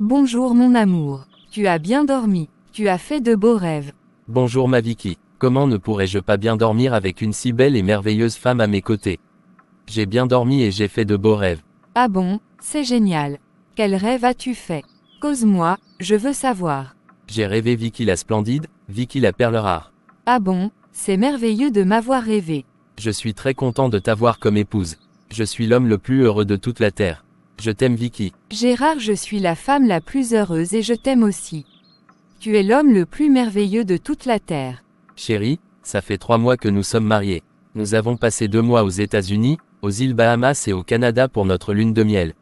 Bonjour mon amour. Tu as bien dormi. Tu as fait de beaux rêves. Bonjour ma Vicky. Comment ne pourrais-je pas bien dormir avec une si belle et merveilleuse femme à mes côtés J'ai bien dormi et j'ai fait de beaux rêves. Ah bon, c'est génial. Quel rêve as-tu fait Cause-moi, je veux savoir. J'ai rêvé Vicky la splendide, Vicky la perle rare. Ah bon, c'est merveilleux de m'avoir rêvé. Je suis très content de t'avoir comme épouse. Je suis l'homme le plus heureux de toute la terre. Je t'aime Vicky. Gérard, je suis la femme la plus heureuse et je t'aime aussi. Tu es l'homme le plus merveilleux de toute la Terre. Chérie, ça fait trois mois que nous sommes mariés. Nous avons passé deux mois aux États-Unis, aux îles Bahamas et au Canada pour notre lune de miel.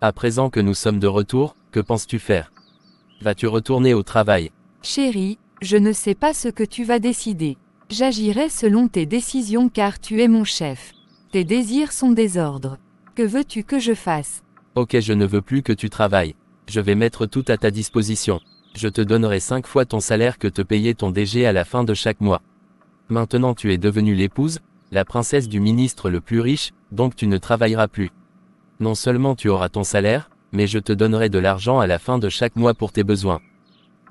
À présent que nous sommes de retour, que penses-tu faire Vas-tu retourner au travail Chérie, je ne sais pas ce que tu vas décider. J'agirai selon tes décisions car tu es mon chef. Tes désirs sont des ordres. Que veux-tu que je fasse Ok, je ne veux plus que tu travailles. Je vais mettre tout à ta disposition. Je te donnerai cinq fois ton salaire que te payait ton DG à la fin de chaque mois. Maintenant tu es devenue l'épouse, la princesse du ministre le plus riche, donc tu ne travailleras plus. Non seulement tu auras ton salaire, mais je te donnerai de l'argent à la fin de chaque mois pour tes besoins.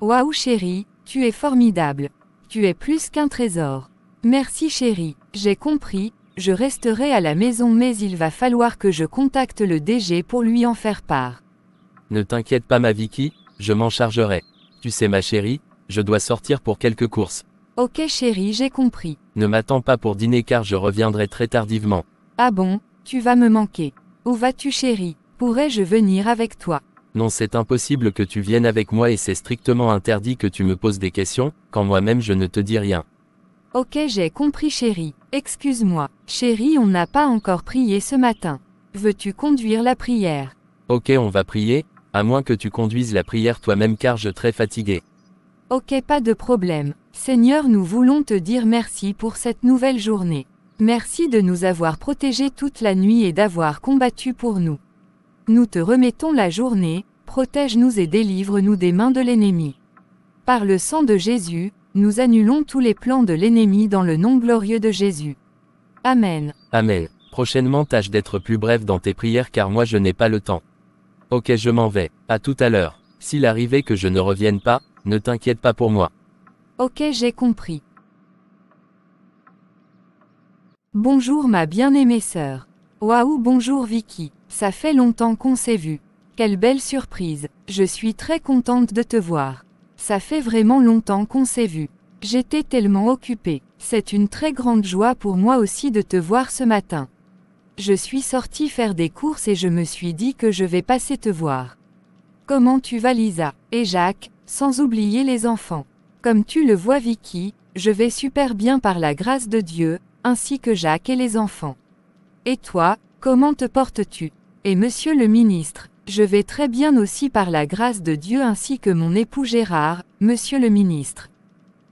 Waouh chérie, tu es formidable. Tu es plus qu'un trésor. Merci chérie, j'ai compris, je resterai à la maison mais il va falloir que je contacte le DG pour lui en faire part. Ne t'inquiète pas ma Vicky, je m'en chargerai. Tu sais ma chérie, je dois sortir pour quelques courses. Ok chérie, j'ai compris. Ne m'attends pas pour dîner car je reviendrai très tardivement. Ah bon, tu vas me manquer. Où vas-tu chérie Pourrais-je venir avec toi Non c'est impossible que tu viennes avec moi et c'est strictement interdit que tu me poses des questions, quand moi-même je ne te dis rien. Ok j'ai compris chérie. Excuse-moi. Chérie on n'a pas encore prié ce matin. Veux-tu conduire la prière Ok on va prier, à moins que tu conduises la prière toi-même car je très fatigué. Ok pas de problème. Seigneur nous voulons te dire merci pour cette nouvelle journée. Merci de nous avoir protégés toute la nuit et d'avoir combattu pour nous. Nous te remettons la journée, protège-nous et délivre-nous des mains de l'ennemi. Par le sang de Jésus, nous annulons tous les plans de l'ennemi dans le nom glorieux de Jésus. Amen. Amen. Prochainement tâche d'être plus bref dans tes prières car moi je n'ai pas le temps. Ok je m'en vais, à tout à l'heure. S'il arrivait que je ne revienne pas, ne t'inquiète pas pour moi. Ok j'ai compris. Bonjour ma bien-aimée sœur. Waouh bonjour Vicky, ça fait longtemps qu'on s'est vu. Quelle belle surprise, je suis très contente de te voir. Ça fait vraiment longtemps qu'on s'est vu. J'étais tellement occupée. C'est une très grande joie pour moi aussi de te voir ce matin. Je suis sortie faire des courses et je me suis dit que je vais passer te voir. Comment tu vas Lisa Et Jacques, sans oublier les enfants. Comme tu le vois Vicky, je vais super bien par la grâce de Dieu, ainsi que Jacques et les enfants. Et toi, comment te portes-tu Et monsieur le ministre, je vais très bien aussi par la grâce de Dieu ainsi que mon époux Gérard, monsieur le ministre.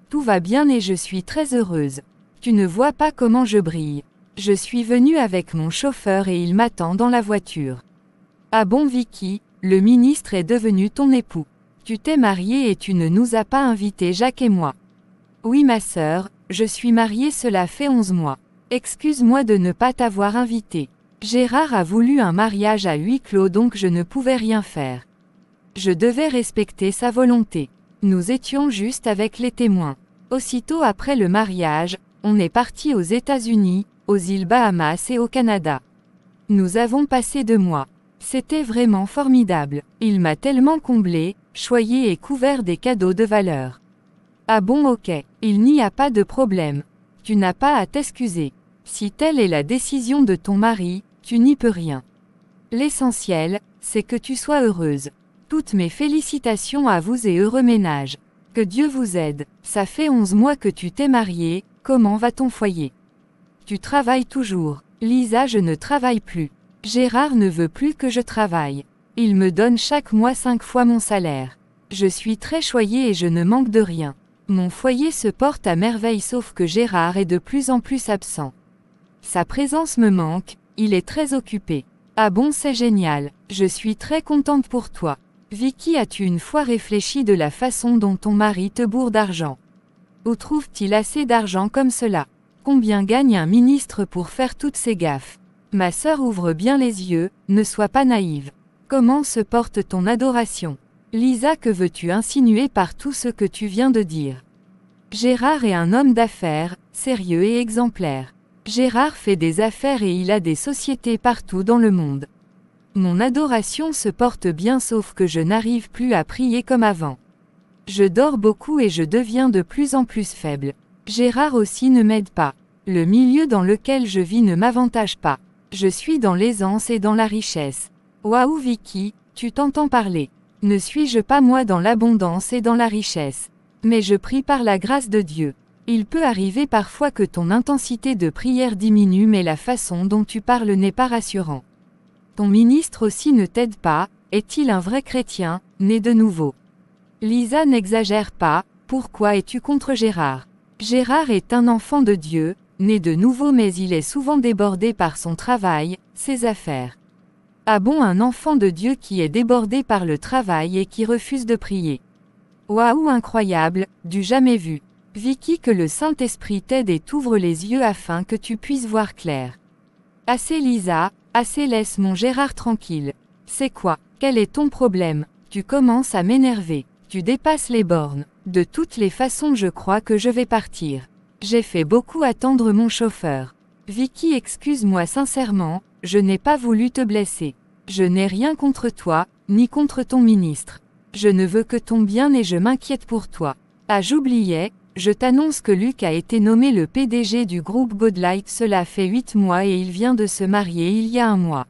Tout va bien et je suis très heureuse. Tu ne vois pas comment je brille. Je suis venue avec mon chauffeur et il m'attend dans la voiture. Ah bon Vicky, le ministre est devenu ton époux. Tu t'es mariée et tu ne nous as pas invités Jacques et moi. Oui ma sœur, je suis mariée cela fait onze mois. Excuse-moi de ne pas t'avoir invitée. Gérard a voulu un mariage à huis clos donc je ne pouvais rien faire. Je devais respecter sa volonté. Nous étions juste avec les témoins. Aussitôt après le mariage, on est parti aux États-Unis, aux îles Bahamas et au Canada. Nous avons passé deux mois. C'était vraiment formidable. Il m'a tellement comblé, choyé et couvert des cadeaux de valeur. Ah bon ok, il n'y a pas de problème. Tu n'as pas à t'excuser. Si telle est la décision de ton mari, tu n'y peux rien. L'essentiel, c'est que tu sois heureuse. Toutes mes félicitations à vous et heureux ménage. Que Dieu vous aide. Ça fait 11 mois que tu t'es mariée, comment va ton foyer Tu travailles toujours. Lisa, je ne travaille plus. Gérard ne veut plus que je travaille. Il me donne chaque mois cinq fois mon salaire. Je suis très choyée et je ne manque de rien. Mon foyer se porte à merveille sauf que Gérard est de plus en plus absent. Sa présence me manque, il est très occupé. Ah bon c'est génial, je suis très contente pour toi. Vicky as-tu une fois réfléchi de la façon dont ton mari te bourre d'argent Où trouve-t-il assez d'argent comme cela Combien gagne un ministre pour faire toutes ces gaffes Ma sœur ouvre bien les yeux, ne sois pas naïve. Comment se porte ton adoration Lisa que veux-tu insinuer par tout ce que tu viens de dire Gérard est un homme d'affaires, sérieux et exemplaire. Gérard fait des affaires et il a des sociétés partout dans le monde. Mon adoration se porte bien sauf que je n'arrive plus à prier comme avant. Je dors beaucoup et je deviens de plus en plus faible. Gérard aussi ne m'aide pas. Le milieu dans lequel je vis ne m'avantage pas. Je suis dans l'aisance et dans la richesse. Waouh Vicky, tu t'entends parler. Ne suis-je pas moi dans l'abondance et dans la richesse Mais je prie par la grâce de Dieu. Il peut arriver parfois que ton intensité de prière diminue mais la façon dont tu parles n'est pas rassurant. Ton ministre aussi ne t'aide pas, est-il un vrai chrétien, né de nouveau Lisa n'exagère pas, pourquoi es-tu contre Gérard Gérard est un enfant de Dieu, né de nouveau mais il est souvent débordé par son travail, ses affaires. Ah bon un enfant de Dieu qui est débordé par le travail et qui refuse de prier Waouh incroyable, du jamais vu Vicky que le Saint-Esprit t'aide et t'ouvre les yeux afin que tu puisses voir clair. Assez Lisa, assez laisse mon Gérard tranquille. C'est quoi Quel est ton problème Tu commences à m'énerver. Tu dépasses les bornes. De toutes les façons je crois que je vais partir. J'ai fait beaucoup attendre mon chauffeur. Vicky excuse-moi sincèrement, je n'ai pas voulu te blesser. Je n'ai rien contre toi, ni contre ton ministre. Je ne veux que ton bien et je m'inquiète pour toi. Ah j'oubliais, je t'annonce que Luc a été nommé le PDG du groupe Godlike. Cela fait 8 mois et il vient de se marier il y a un mois.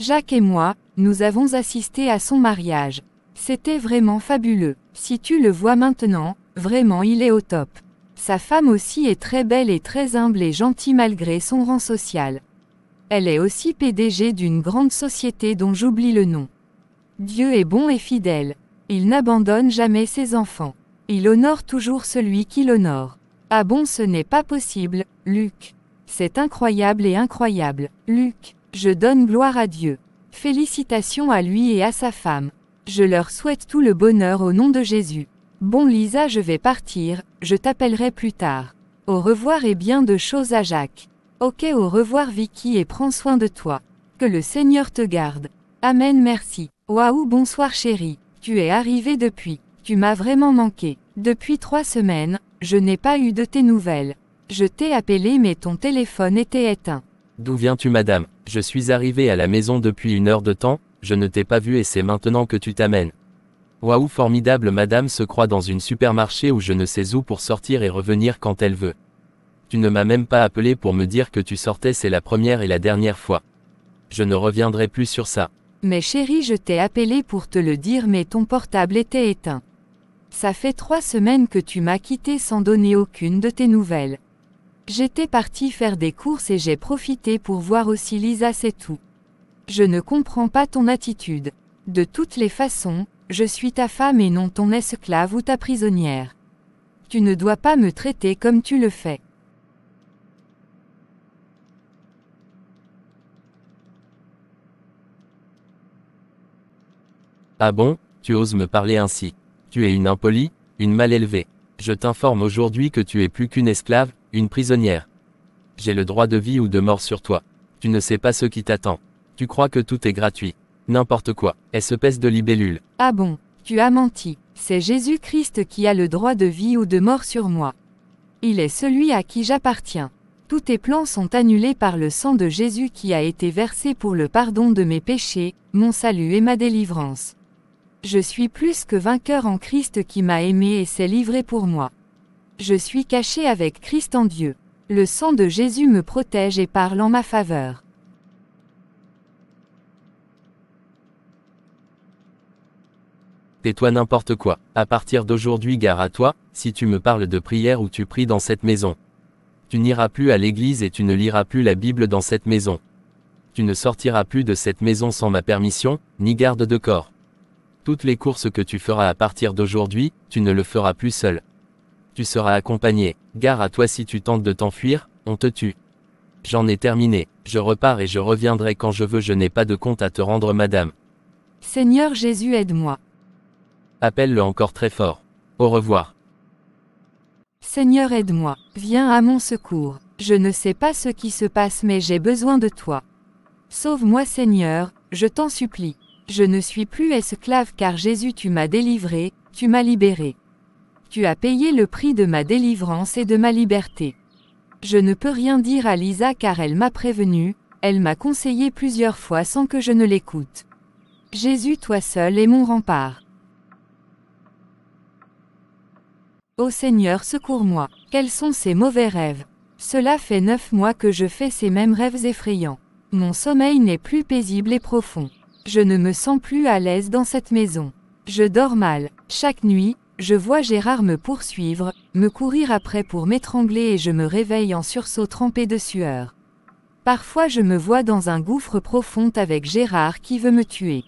Jacques et moi, nous avons assisté à son mariage. C'était vraiment fabuleux. Si tu le vois maintenant, vraiment il est au top. Sa femme aussi est très belle et très humble et gentille malgré son rang social. Elle est aussi PDG d'une grande société dont j'oublie le nom. Dieu est bon et fidèle. Il n'abandonne jamais ses enfants. Il honore toujours celui qui l'honore. Ah bon ce n'est pas possible, Luc. C'est incroyable et incroyable, Luc. Je donne gloire à Dieu. Félicitations à lui et à sa femme. Je leur souhaite tout le bonheur au nom de Jésus. Bon Lisa, je vais partir, je t'appellerai plus tard. Au revoir et bien de choses à Jacques. Ok, au revoir Vicky et prends soin de toi. Que le Seigneur te garde. Amen, merci. Waouh, bonsoir chérie. Tu es arrivée depuis. Tu m'as vraiment manqué. Depuis trois semaines, je n'ai pas eu de tes nouvelles. Je t'ai appelé mais ton téléphone était éteint. D'où viens-tu madame Je suis arrivé à la maison depuis une heure de temps, je ne t'ai pas vu et c'est maintenant que tu t'amènes. Waouh formidable madame se croit dans une supermarché où je ne sais où pour sortir et revenir quand elle veut. Tu ne m'as même pas appelé pour me dire que tu sortais c'est la première et la dernière fois. Je ne reviendrai plus sur ça. Mais chérie je t'ai appelé pour te le dire mais ton portable était éteint. Ça fait trois semaines que tu m'as quitté sans donner aucune de tes nouvelles. J'étais partie faire des courses et j'ai profité pour voir aussi Lisa, c'est tout. Je ne comprends pas ton attitude. De toutes les façons, je suis ta femme et non ton esclave ou ta prisonnière. Tu ne dois pas me traiter comme tu le fais. Ah bon, tu oses me parler ainsi tu es une impolie, une mal élevée. Je t'informe aujourd'hui que tu es plus qu'une esclave, une prisonnière. J'ai le droit de vie ou de mort sur toi. Tu ne sais pas ce qui t'attend. Tu crois que tout est gratuit. N'importe quoi. Elle se pèse de libellule. Ah bon, tu as menti. C'est Jésus-Christ qui a le droit de vie ou de mort sur moi. Il est celui à qui j'appartiens. Tous tes plans sont annulés par le sang de Jésus qui a été versé pour le pardon de mes péchés, mon salut et ma délivrance. Je suis plus que vainqueur en Christ qui m'a aimé et s'est livré pour moi. Je suis caché avec Christ en Dieu. Le sang de Jésus me protège et parle en ma faveur. Tais-toi n'importe quoi. À partir d'aujourd'hui, gare à toi, si tu me parles de prière ou tu pries dans cette maison. Tu n'iras plus à l'église et tu ne liras plus la Bible dans cette maison. Tu ne sortiras plus de cette maison sans ma permission, ni garde de corps. Toutes les courses que tu feras à partir d'aujourd'hui, tu ne le feras plus seul. Tu seras accompagné. Gare à toi si tu tentes de t'enfuir, on te tue. J'en ai terminé. Je repars et je reviendrai quand je veux. Je n'ai pas de compte à te rendre, madame. Seigneur Jésus, aide-moi. Appelle-le encore très fort. Au revoir. Seigneur, aide-moi. Viens à mon secours. Je ne sais pas ce qui se passe, mais j'ai besoin de toi. Sauve-moi, Seigneur, je t'en supplie. Je ne suis plus esclave car Jésus tu m'as délivré, tu m'as libéré. Tu as payé le prix de ma délivrance et de ma liberté. Je ne peux rien dire à Lisa car elle m'a prévenu, elle m'a conseillé plusieurs fois sans que je ne l'écoute. Jésus toi seul est mon rempart. Ô Seigneur secours-moi, quels sont ces mauvais rêves Cela fait neuf mois que je fais ces mêmes rêves effrayants. Mon sommeil n'est plus paisible et profond. Je ne me sens plus à l'aise dans cette maison. Je dors mal. Chaque nuit, je vois Gérard me poursuivre, me courir après pour m'étrangler et je me réveille en sursaut trempé de sueur. Parfois je me vois dans un gouffre profond avec Gérard qui veut me tuer.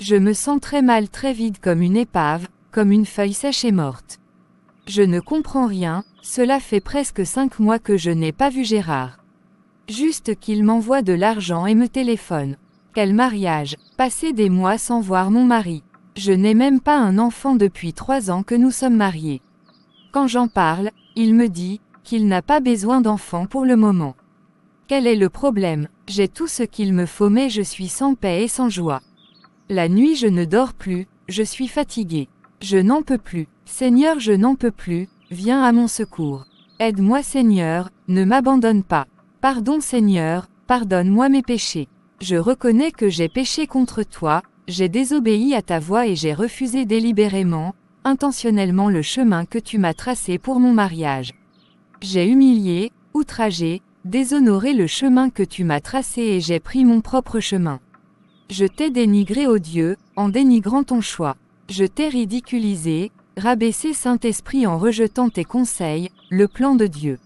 Je me sens très mal très vide comme une épave, comme une feuille sèche et morte. Je ne comprends rien, cela fait presque cinq mois que je n'ai pas vu Gérard. Juste qu'il m'envoie de l'argent et me téléphone. Quel mariage Passer des mois sans voir mon mari. Je n'ai même pas un enfant depuis trois ans que nous sommes mariés. Quand j'en parle, il me dit qu'il n'a pas besoin d'enfant pour le moment. Quel est le problème J'ai tout ce qu'il me faut mais je suis sans paix et sans joie. La nuit je ne dors plus, je suis fatiguée. Je n'en peux plus. Seigneur je n'en peux plus, viens à mon secours. Aide-moi Seigneur, ne m'abandonne pas. Pardon Seigneur, pardonne-moi mes péchés. Je reconnais que j'ai péché contre toi, j'ai désobéi à ta voix et j'ai refusé délibérément, intentionnellement le chemin que tu m'as tracé pour mon mariage. J'ai humilié, outragé, déshonoré le chemin que tu m'as tracé et j'ai pris mon propre chemin. Je t'ai dénigré Dieu, en dénigrant ton choix. Je t'ai ridiculisé, rabaissé Saint-Esprit en rejetant tes conseils, le plan de Dieu.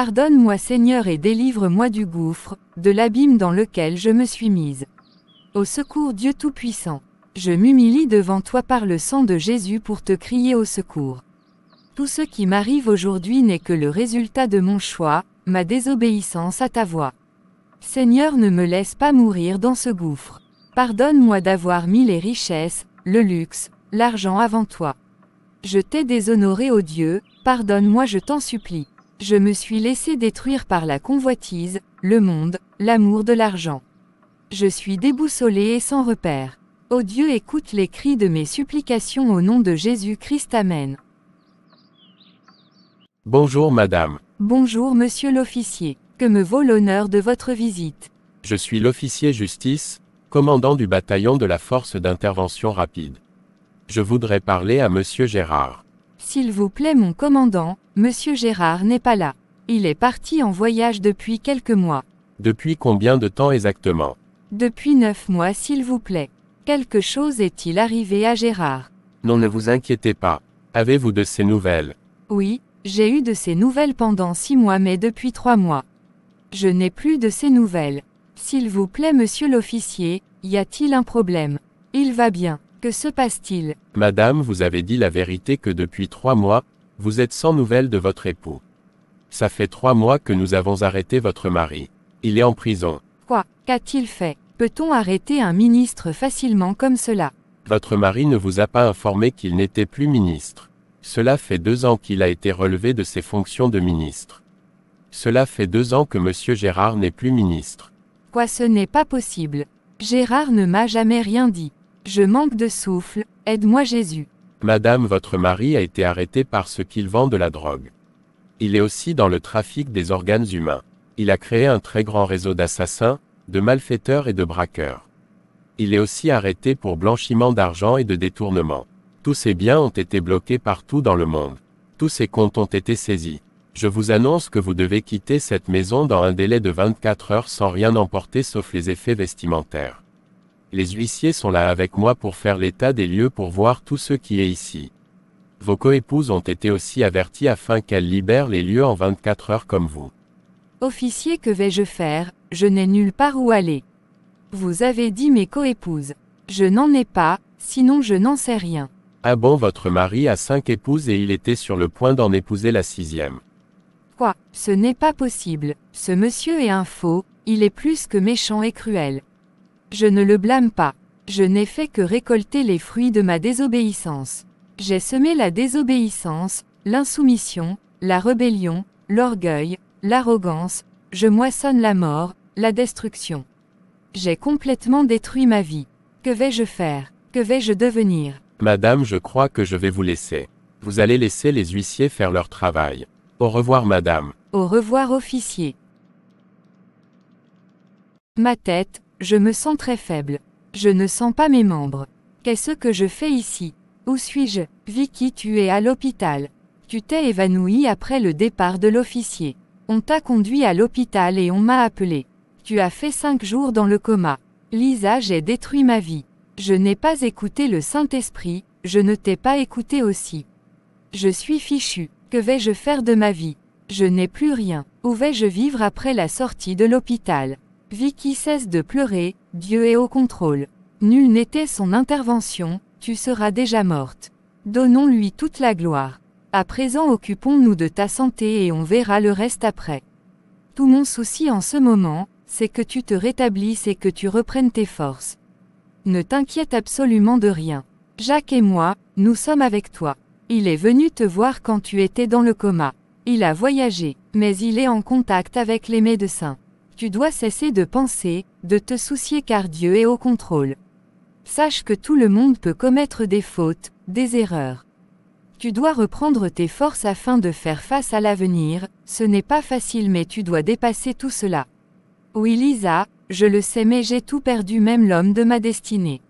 Pardonne-moi Seigneur et délivre-moi du gouffre, de l'abîme dans lequel je me suis mise. Au secours Dieu Tout-Puissant, je m'humilie devant toi par le sang de Jésus pour te crier au secours. Tout ce qui m'arrive aujourd'hui n'est que le résultat de mon choix, ma désobéissance à ta voix. Seigneur ne me laisse pas mourir dans ce gouffre. Pardonne-moi d'avoir mis les richesses, le luxe, l'argent avant toi. Je t'ai déshonoré ô Dieu, pardonne-moi je t'en supplie. Je me suis laissé détruire par la convoitise, le monde, l'amour de l'argent. Je suis déboussolé et sans repère. Ô oh Dieu, écoute les cris de mes supplications au nom de Jésus-Christ. Amen. Bonjour madame. Bonjour monsieur l'officier. Que me vaut l'honneur de votre visite Je suis l'officier justice, commandant du bataillon de la force d'intervention rapide. Je voudrais parler à monsieur Gérard. S'il vous plaît mon commandant, monsieur Gérard n'est pas là. Il est parti en voyage depuis quelques mois. Depuis combien de temps exactement Depuis neuf mois s'il vous plaît. Quelque chose est-il arrivé à Gérard Non ne vous inquiétez pas. Avez-vous de ces nouvelles Oui, j'ai eu de ces nouvelles pendant six mois mais depuis trois mois. Je n'ai plus de ces nouvelles. S'il vous plaît monsieur l'officier, y a-t-il un problème Il va bien. Que se passe-t-il Madame, vous avez dit la vérité que depuis trois mois, vous êtes sans nouvelles de votre époux. Ça fait trois mois que nous avons arrêté votre mari. Il est en prison. Quoi Qu'a-t-il fait Peut-on arrêter un ministre facilement comme cela Votre mari ne vous a pas informé qu'il n'était plus ministre. Cela fait deux ans qu'il a été relevé de ses fonctions de ministre. Cela fait deux ans que M. Gérard n'est plus ministre. Quoi ce n'est pas possible. Gérard ne m'a jamais rien dit. Je manque de souffle, aide-moi Jésus. Madame, votre mari a été arrêté parce qu'il vend de la drogue. Il est aussi dans le trafic des organes humains. Il a créé un très grand réseau d'assassins, de malfaiteurs et de braqueurs. Il est aussi arrêté pour blanchiment d'argent et de détournement. Tous ses biens ont été bloqués partout dans le monde. Tous ses comptes ont été saisis. Je vous annonce que vous devez quitter cette maison dans un délai de 24 heures sans rien emporter sauf les effets vestimentaires. Les huissiers sont là avec moi pour faire l'état des lieux pour voir tout ce qui est ici. Vos coépouses ont été aussi averties afin qu'elles libèrent les lieux en 24 heures comme vous. Officier, que vais-je faire Je n'ai nulle part où aller. Vous avez dit mes coépouses. Je n'en ai pas, sinon je n'en sais rien. Ah bon, votre mari a cinq épouses et il était sur le point d'en épouser la sixième. Quoi Ce n'est pas possible. Ce monsieur est un faux, il est plus que méchant et cruel. Je ne le blâme pas. Je n'ai fait que récolter les fruits de ma désobéissance. J'ai semé la désobéissance, l'insoumission, la rébellion, l'orgueil, l'arrogance, je moissonne la mort, la destruction. J'ai complètement détruit ma vie. Que vais-je faire Que vais-je devenir Madame, je crois que je vais vous laisser. Vous allez laisser les huissiers faire leur travail. Au revoir, madame. Au revoir, officier. Ma tête, je me sens très faible. Je ne sens pas mes membres. Qu'est-ce que je fais ici Où suis-je Vicky, tu es à l'hôpital. Tu t'es évanoui après le départ de l'officier. On t'a conduit à l'hôpital et on m'a appelé. Tu as fait cinq jours dans le coma. Lisa, j'ai détruit ma vie. Je n'ai pas écouté le Saint-Esprit, je ne t'ai pas écouté aussi. Je suis fichu. Que vais-je faire de ma vie Je n'ai plus rien. Où vais-je vivre après la sortie de l'hôpital Vicky cesse de pleurer, Dieu est au contrôle. Nul n'était son intervention, tu seras déjà morte. Donnons-lui toute la gloire. À présent occupons-nous de ta santé et on verra le reste après. Tout mon souci en ce moment, c'est que tu te rétablisses et que tu reprennes tes forces. Ne t'inquiète absolument de rien. Jacques et moi, nous sommes avec toi. Il est venu te voir quand tu étais dans le coma. Il a voyagé, mais il est en contact avec les médecins. Tu dois cesser de penser, de te soucier car Dieu est au contrôle. Sache que tout le monde peut commettre des fautes, des erreurs. Tu dois reprendre tes forces afin de faire face à l'avenir, ce n'est pas facile mais tu dois dépasser tout cela. Oui Lisa, je le sais mais j'ai tout perdu même l'homme de ma destinée.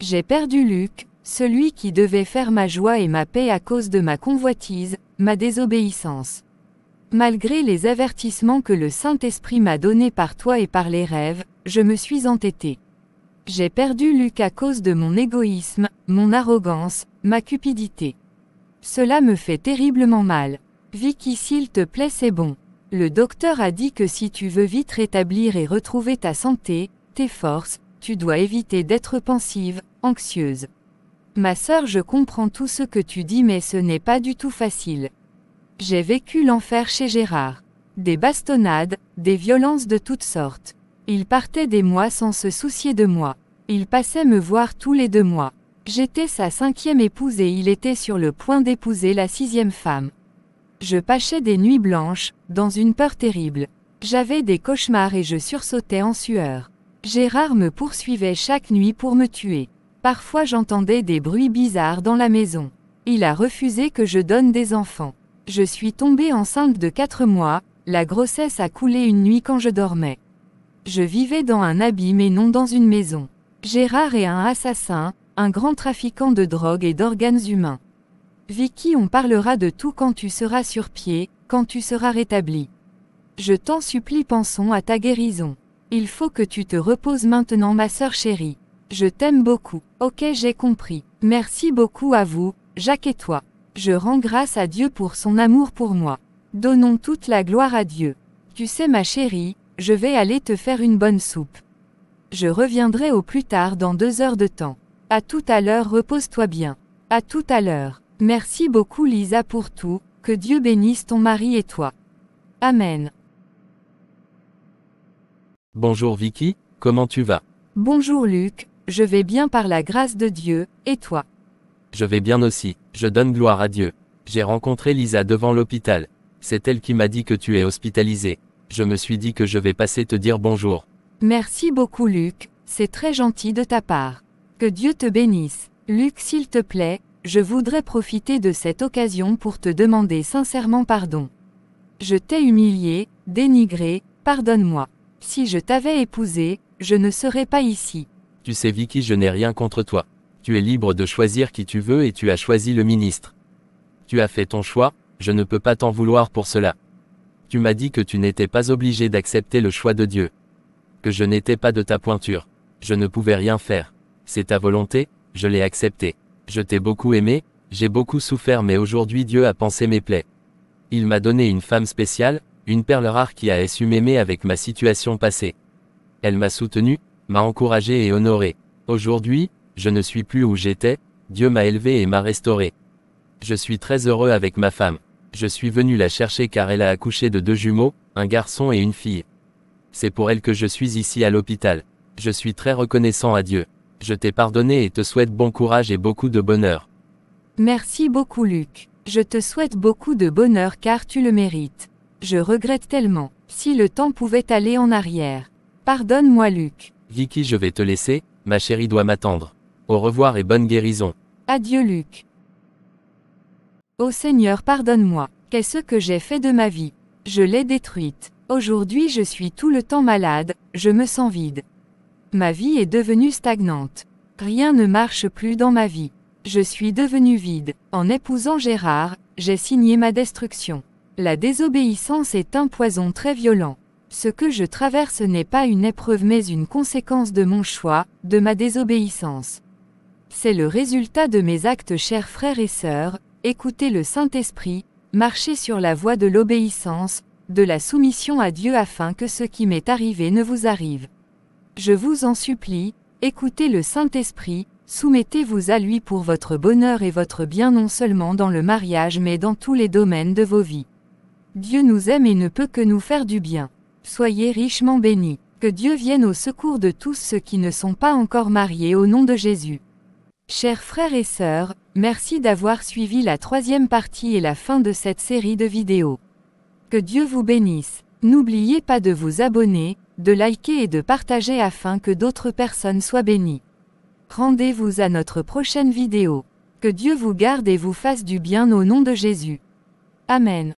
J'ai perdu Luc, celui qui devait faire ma joie et ma paix à cause de ma convoitise, ma désobéissance. Malgré les avertissements que le Saint-Esprit m'a donnés par toi et par les rêves, je me suis entêtée. J'ai perdu Luc à cause de mon égoïsme, mon arrogance, ma cupidité. Cela me fait terriblement mal. Vicky s'il te plaît c'est bon. Le docteur a dit que si tu veux vite rétablir et retrouver ta santé, tes forces, tu dois éviter d'être pensive, anxieuse. Ma sœur je comprends tout ce que tu dis mais ce n'est pas du tout facile. J'ai vécu l'enfer chez Gérard. Des bastonnades, des violences de toutes sortes. Il partait des mois sans se soucier de moi. Il passait me voir tous les deux mois. J'étais sa cinquième épouse et il était sur le point d'épouser la sixième femme. Je pâchais des nuits blanches, dans une peur terrible. J'avais des cauchemars et je sursautais en sueur. Gérard me poursuivait chaque nuit pour me tuer. Parfois j'entendais des bruits bizarres dans la maison. Il a refusé que je donne des enfants. Je suis tombée enceinte de 4 mois, la grossesse a coulé une nuit quand je dormais. Je vivais dans un abîme et non dans une maison. Gérard est un assassin, un grand trafiquant de drogue et d'organes humains. Vicky, on parlera de tout quand tu seras sur pied, quand tu seras rétabli. Je t'en supplie, pensons à ta guérison. Il faut que tu te reposes maintenant, ma sœur chérie. Je t'aime beaucoup. Ok, j'ai compris. Merci beaucoup à vous, Jacques et toi. Je rends grâce à Dieu pour son amour pour moi. Donnons toute la gloire à Dieu. Tu sais ma chérie, je vais aller te faire une bonne soupe. Je reviendrai au plus tard dans deux heures de temps. À tout à l'heure, repose-toi bien. À tout à l'heure. Merci beaucoup Lisa pour tout, que Dieu bénisse ton mari et toi. Amen. Bonjour Vicky, comment tu vas Bonjour Luc, je vais bien par la grâce de Dieu, et toi je vais bien aussi, je donne gloire à Dieu. J'ai rencontré Lisa devant l'hôpital. C'est elle qui m'a dit que tu es hospitalisé. Je me suis dit que je vais passer te dire bonjour. Merci beaucoup Luc, c'est très gentil de ta part. Que Dieu te bénisse. Luc s'il te plaît, je voudrais profiter de cette occasion pour te demander sincèrement pardon. Je t'ai humilié, dénigré, pardonne-moi. Si je t'avais épousé, je ne serais pas ici. Tu sais Vicky, je n'ai rien contre toi. Tu es libre de choisir qui tu veux et tu as choisi le ministre. Tu as fait ton choix, je ne peux pas t'en vouloir pour cela. Tu m'as dit que tu n'étais pas obligé d'accepter le choix de Dieu. Que je n'étais pas de ta pointure. Je ne pouvais rien faire. C'est ta volonté, je l'ai accepté. Je t'ai beaucoup aimé, j'ai beaucoup souffert mais aujourd'hui Dieu a pensé mes plaies. Il m'a donné une femme spéciale, une perle rare qui a su m'aimer avec ma situation passée. Elle m'a soutenu, m'a encouragé et honoré. Aujourd'hui, je ne suis plus où j'étais, Dieu m'a élevé et m'a restauré. Je suis très heureux avec ma femme. Je suis venu la chercher car elle a accouché de deux jumeaux, un garçon et une fille. C'est pour elle que je suis ici à l'hôpital. Je suis très reconnaissant à Dieu. Je t'ai pardonné et te souhaite bon courage et beaucoup de bonheur. Merci beaucoup Luc. Je te souhaite beaucoup de bonheur car tu le mérites. Je regrette tellement. Si le temps pouvait aller en arrière. Pardonne-moi Luc. Vicky, je vais te laisser, ma chérie doit m'attendre. Au revoir et bonne guérison. Adieu Luc. Ô Seigneur, pardonne-moi. Qu'est-ce que j'ai fait de ma vie Je l'ai détruite. Aujourd'hui je suis tout le temps malade, je me sens vide. Ma vie est devenue stagnante. Rien ne marche plus dans ma vie. Je suis devenue vide. En épousant Gérard, j'ai signé ma destruction. La désobéissance est un poison très violent. Ce que je traverse n'est pas une épreuve mais une conséquence de mon choix, de ma désobéissance. C'est le résultat de mes actes chers frères et sœurs, écoutez le Saint-Esprit, marchez sur la voie de l'obéissance, de la soumission à Dieu afin que ce qui m'est arrivé ne vous arrive. Je vous en supplie, écoutez le Saint-Esprit, soumettez-vous à lui pour votre bonheur et votre bien non seulement dans le mariage mais dans tous les domaines de vos vies. Dieu nous aime et ne peut que nous faire du bien. Soyez richement bénis. Que Dieu vienne au secours de tous ceux qui ne sont pas encore mariés au nom de Jésus. Chers frères et sœurs, merci d'avoir suivi la troisième partie et la fin de cette série de vidéos. Que Dieu vous bénisse. N'oubliez pas de vous abonner, de liker et de partager afin que d'autres personnes soient bénies. Rendez-vous à notre prochaine vidéo. Que Dieu vous garde et vous fasse du bien au nom de Jésus. Amen.